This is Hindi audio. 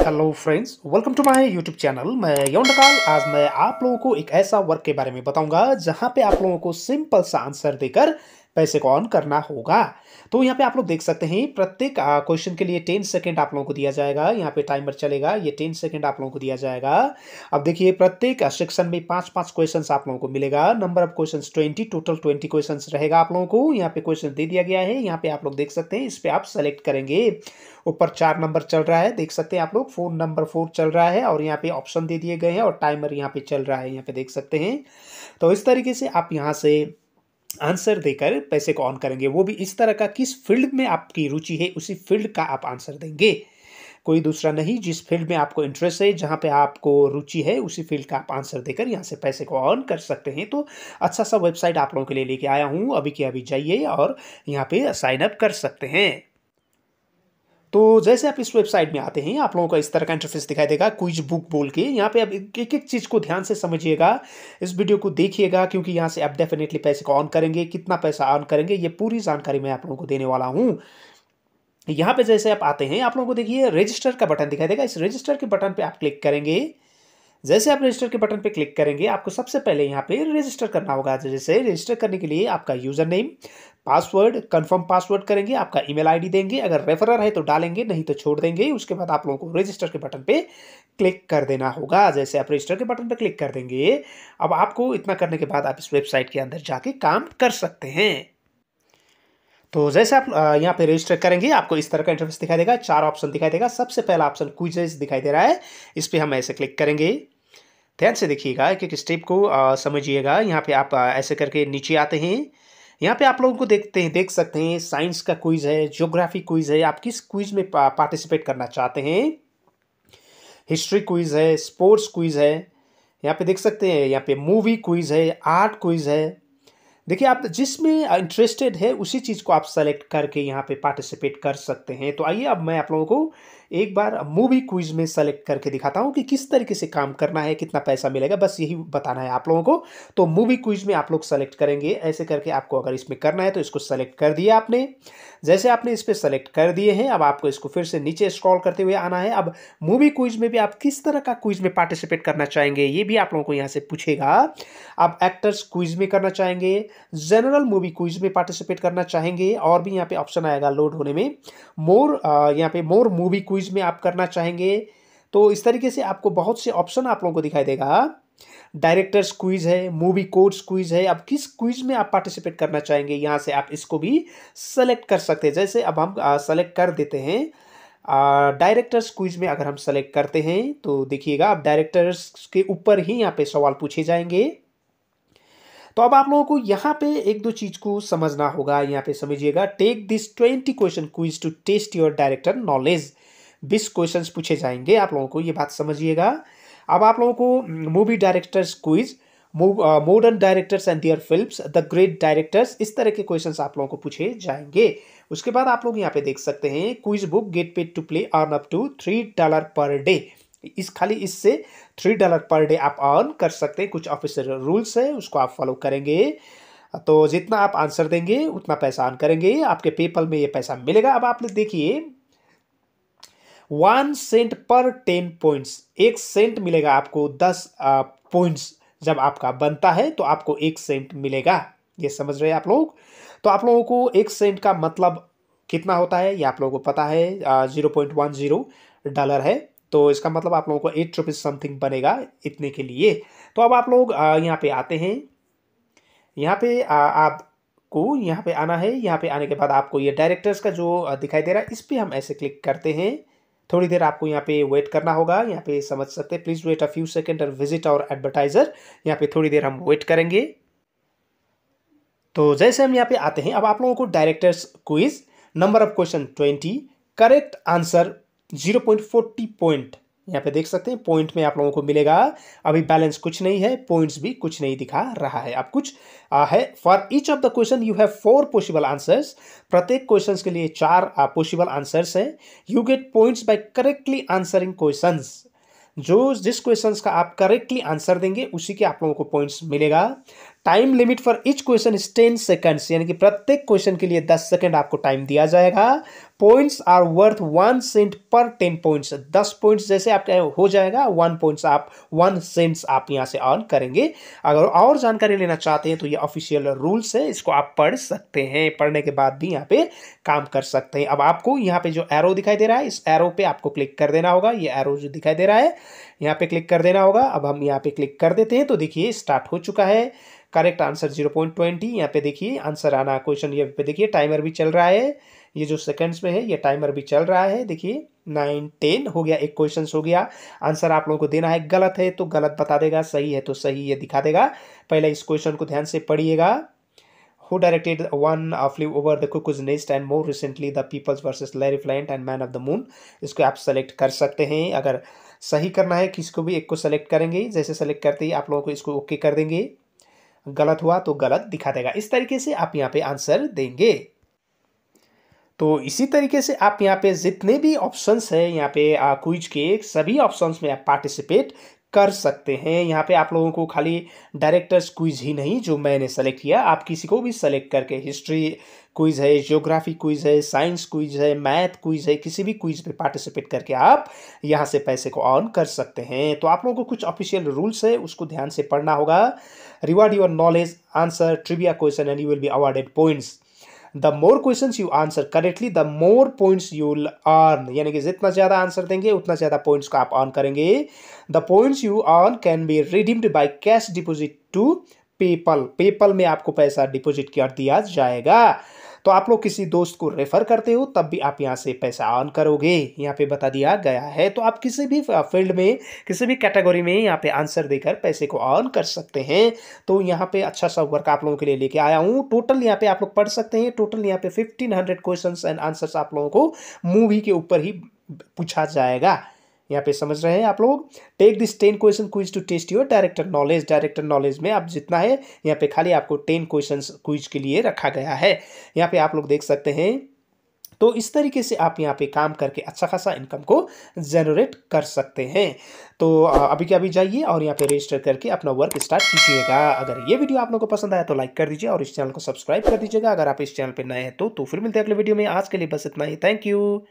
hello friends welcome to my YouTube channel मैं यौन काल आज मैं आप लोगों को एक ऐसा वर्क के बारे में बताऊंगा जहां पे आप लोगों को सिंपल सा आंसर देकर पैसे को ऑन करना होगा तो यहाँ पे आप लोग देख सकते हैं प्रत्येक क्वेश्चन के लिए टेन सेकेंड आप लोगों को दिया जाएगा यहाँ पे टाइमर चलेगा ये टेन सेकेंड आप लोगों को दिया जाएगा अब देखिए प्रत्येक सेक्शन में पांच पांच क्वेश्चन आप लोगों को मिलेगा number of question twenty total twenty question रहेगा आप लोगों को यहाँ पे क्वेश्चन दे दिया गया है यहाँ पे आप लोग देख सकते हैं इस पर आप सेलेक्ट करेंगे ऊपर चार नंबर चल रहा है देख सकते हैं आप लोग फोन नंबर फोर चल रहा है और यहाँ पे ऑप्शन दे दिए गए हैं और टाइमर यहाँ पे चल रहा है यहाँ पे देख सकते हैं तो इस तरीके से आप यहाँ से आंसर देकर पैसे को ऑन करेंगे वो भी इस तरह का किस फील्ड में आपकी रुचि है उसी फील्ड का आप आंसर देंगे कोई दूसरा नहीं जिस फील्ड में आपको इंटरेस्ट है जहाँ पे आपको रुचि है उसी फील्ड का आप आंसर देकर यहाँ से पैसे को अर्न कर सकते हैं तो अच्छा सा वेबसाइट आप लोगों के लिए लेके आया हूँ अभी के अभी जाइए और यहाँ पे साइन अप कर सकते हैं तो जैसे आप इस वेबसाइट में आते हैं आप लोगों का इस तरह का इंटरफेस दिखाई देगा क्विज बुक बोल के यहाँ पे आप एक एक चीज़ को ध्यान से समझिएगा इस वीडियो को देखिएगा क्योंकि यहाँ से आप डेफिनेटली पैसे को ऑन करेंगे कितना पैसा ऑन करेंगे ये पूरी जानकारी मैं आप लोगों को देने वाला हूँ यहाँ पे जैसे आप आते हैं आप लोगों को देखिए रजिस्टर का बटन दिखाई देगा इस रजिस्टर के बटन पर आप क्लिक करेंगे जैसे आप रजिस्टर के बटन पर क्लिक करेंगे आपको सबसे पहले यहाँ पे रजिस्टर करना होगा तो जैसे रजिस्टर करने के लिए आपका username password confirm password करेंगे आपका ईमेल आईडी देंगे अगर रेफरर है तो डालेंगे नहीं तो छोड़ देंगे उसके बाद आप लोगों को रजिस्टर के बटन पे क्लिक कर देना होगा जैसे आप रजिस्टर के बटन पे क्लिक कर देंगे अब आपको इतना करने के बाद आप इस वेबसाइट के अंदर जाके काम कर सकते हैं तो जैसे आप यहाँ पे रजिस्टर करेंगे आपको इस तरह का इंटरफेस दिखाई देगा चार ऑप्शन दिखाई देगा सबसे पहला ऑप्शन क्विजेस दिखाई दे रहा है इस पर हम ऐसे क्लिक करेंगे ध्यान से देखिएगा एक एक स्टेप को समझिएगा यहाँ पे आप ऐसे करके नीचे आते हैं यहाँ पे आप लोगों को देखते हैं देख सकते हैं साइंस का क्विज है ज्योग्राफी क्विज है आप किस क्विज में पार्टिसिपेट करना चाहते हैं हिस्ट्री क्विज है स्पोर्ट्स क्विज है यहाँ पे देख सकते हैं यहाँ पे मूवी क्विज है आर्ट क्विज है देखिए आप जिसमें इंटरेस्टेड है उसी चीज़ को आप सेलेक्ट करके यहाँ पे पार्टिसिपेट कर सकते हैं तो आइए अब मैं आप लोगों को एक बार मूवी क्विज में सेलेक्ट करके दिखाता हूँ कि किस तरीके से काम करना है कितना पैसा मिलेगा बस यही बताना है आप लोगों को तो मूवी क्विज में आप लोग सेलेक्ट करेंगे ऐसे करके आपको अगर इसमें करना है तो इसको सेलेक्ट कर दिया आपने जैसे आपने इस पर सेलेक्ट कर दिए हैं अब आपको इसको फिर से नीचे स्क्रॉल करते हुए आना है अब मूवी क्विज में भी आप किस तरह का क्विज में पार्टिसिपेट करना चाहेंगे ये भी आप लोगों को यहाँ से पूछेगा आप एक्टर्स क्विज में करना चाहेंगे जनरल मूवी क्विज में पार्टिसिपेट करना चाहेंगे और भी यहाँ पे ऑप्शन आएगा लोड होने में मोर यहाँ पे मोर मूवी क्विज क्विज में आप करना चाहेंगे तो इस तरीके से आपको बहुत से ऑप्शन आप लोगों को दिखाई देगा डायरेक्टर्स क्विज है मूवी कोर्स क्विज है अब किस क्विज में आप पार्टिसिपेट करना चाहेंगे यहाँ से आप इसको भी सेलेक्ट कर सकते हैं जैसे अब हम सेलेक्ट कर देते हैं डायरेक्टर्स क्विज में अगर हम सेलेक्ट करते हैं तो देखिएगा आप डायरेक्टर्स के ऊपर ही यहाँ पे सवाल पूछे जाएंगे तो अब आप लोगों को यहाँ पे एक दो चीज़ को समझना होगा यहाँ पे समझिएगा take this twenty question quiz to test your director knowledge बीस क्वेश्चन पूछे जाएंगे आप लोगों को ये बात समझिएगा अब आप लोगों को movie directors quiz modern directors and their films the great directors इस तरह के क्वेश्चंस आप लोगों को पूछे जाएंगे उसके बाद आप लोग यहाँ पे देख सकते हैं quiz book get paid to play earn up to three dollar per day इस खाली इससे थ्री डॉलर पर डे आप अर्न कर सकते हैं कुछ ऑफिसर रूल्स है उसको आप फॉलो करेंगे तो जितना आप आंसर देंगे उतना पैसा अर्न करेंगे आपके पेपल में ये पैसा मिलेगा अब आप देखिए one cent per ten points एक सेंट मिलेगा आपको दस पॉइंट्स जब आपका बनता है तो आपको एक सेंट मिलेगा ये समझ रहे हैं आप लोग तो आप लोगों को एक सेंट का मतलब कितना होता है ये आप लोगों को पता है zero point one zero dollar है तो इसका मतलब आप लोगों को एट रुपीज़ समथिंग बनेगा इतने के लिए तो अब आप लोग यहाँ पे आते हैं यहाँ पे आपको यहाँ पे आना है यहाँ पे आने के बाद आपको ये डायरेक्टर्स का जो दिखाई दे रहा है इस पर हम ऐसे क्लिक करते हैं थोड़ी देर आपको यहाँ पे वेट करना होगा यहाँ पे समझ सकते हैं please wait a few second और विजिट आवर एडवर्टाइज़र यहाँ पे थोड़ी देर हम वेट करेंगे तो जैसे हम यहाँ पे आते हैं अब आप लोगों को directors quiz number of question twenty correct answer zero point forty point यहाँ पे देख सकते हैं पॉइंट में आप लोगों को मिलेगा अभी बैलेंस कुछ नहीं है पॉइंट्स भी कुछ नहीं दिखा रहा है अब कुछ आ, है for each of the question you have four possible answers प्रत्येक क्वेश्चन के लिए चार पॉसिबल आंसर्स हैं you get points by correctly answering question जो जिस क्वेश्चन का आप करेक्टली आंसर देंगे उसी के आप लोगों को पॉइंट्स मिलेगा time limit for each question is ten seconds यानी कि प्रत्येक क्वेश्चन के लिए दस सेकेंड आपको टाइम दिया जाएगा points are worth one cent per ten points दस पॉइंट्स जैसे आपके हो जाएगा वन पॉइंट्स आप वन सेंट्स आप यहाँ से अर्न करेंगे अगर और जानकारी लेना चाहते हैं तो ये ऑफिशियल रूल्स है इसको आप पढ़ सकते हैं पढ़ने के बाद भी यहाँ पे काम कर सकते हैं अब आपको यहाँ पे जो एरो दिखाई दे रहा है इस एरो पे आपको क्लिक कर देना होगा ये एरो जो दिखाई दे रहा है यहाँ पे क्लिक कर देना होगा अब हम यहाँ पे क्लिक कर देते हैं तो देखिए स्टार्ट हो चुका है correct answer zero point twenty यहाँ पे देखिए आंसर आना क्वेश्चन ये पे देखिए टाइमर भी चल रहा है ये जो सेकंड्स में है ये टाइमर भी चल रहा है देखिए नाइन टेन हो गया एक क्वेश्चन हो गया आंसर आप लोगों को देना है गलत है तो गलत बता देगा सही है तो सही ये दिखा देगा पहले इस क्वेश्चन को ध्यान से पढ़िएगा who directed one uh, flew over the cuckoo's nest and more recently the peoples versus larry flint and man of the moon इसको आप सेलेक्ट कर सकते हैं अगर सही करना है किसको भी एक को सेलेक्ट करेंगे जैसे सेलेक्ट करते ही आप लोगों को इसको ओके okay कर देंगे गलत हुआ तो गलत दिखा देगा इस तरीके से आप यहाँ पे आंसर देंगे तो इसी तरीके से आप यहाँ पे जितने भी ऑप्शंस हैं यहाँ पे क्विज के सभी ऑप्शंस में आप पार्टिसिपेट कर सकते हैं यहाँ पे आप लोगों को खाली डायरेक्टर्स क्विज ही नहीं जो मैंने सेलेक्ट किया आप किसी को भी सेलेक्ट करके हिस्ट्री क्विज है ज्योग्राफी क्विज है साइंस क्विज है मैथ क्विज है किसी भी क्विज पे पार्टिसिपेट करके आप यहाँ से पैसे को अर्न कर सकते हैं तो आप लोगों को कुछ ऑफिशियल रूल्स है उसको ध्यान से पढ़ना होगा reward your knowledge answer trivia question and you will be awarded points the more question you answer correctly the more points you will earn यानी कि जितना ज़्यादा आंसर देंगे उतना ज़्यादा पॉइंट्स को आप अर्न करेंगे the points you earn can be redeemed by cash deposit to PayPal PayPal में आपको पैसा डिपोजिट कर दिया जाएगा तो आप लोग किसी दोस्त को रेफ़र करते हो तब भी आप यहाँ से पैसा अर्न करोगे यहाँ पे बता दिया गया है तो आप किसी भी फील्ड में किसी भी कैटेगरी में यहाँ पे आंसर देकर पैसे को अर्न कर सकते हैं तो यहाँ पे अच्छा सा वर्क आप लोगों के लिए लेके आया हूँ टोटल यहाँ पे आप लोग पढ़ सकते हैं टोटल यहाँ पे fifteen hundred question and answers आप लोगों को मूवी के ऊपर ही पूछा जाएगा यहाँ पे समझ रहे हैं आप लोग take this ten question quiz to test your director knowledge director knowledge में आप जितना है यहाँ पे खाली आपको टेन क्वेश्चन क्विज के लिए रखा गया है यहाँ पे आप लोग देख सकते हैं तो इस तरीके से आप यहाँ पे काम करके अच्छा खासा इनकम को जनरेट कर सकते हैं तो अभी के अभी जाइए और यहाँ पे रजिस्टर करके अपना वर्क स्टार्ट कीजिएगा अगर ये वीडियो आप लोगों को पसंद आया तो लाइक कर दीजिए और इस चैनल को सब्सक्राइब कर दीजिएगा अगर आप इस चैनल पर नए हैं तो, तो फिर मिलते हैं अगले वीडियो में आज के लिए बस इतना ही थैंक यू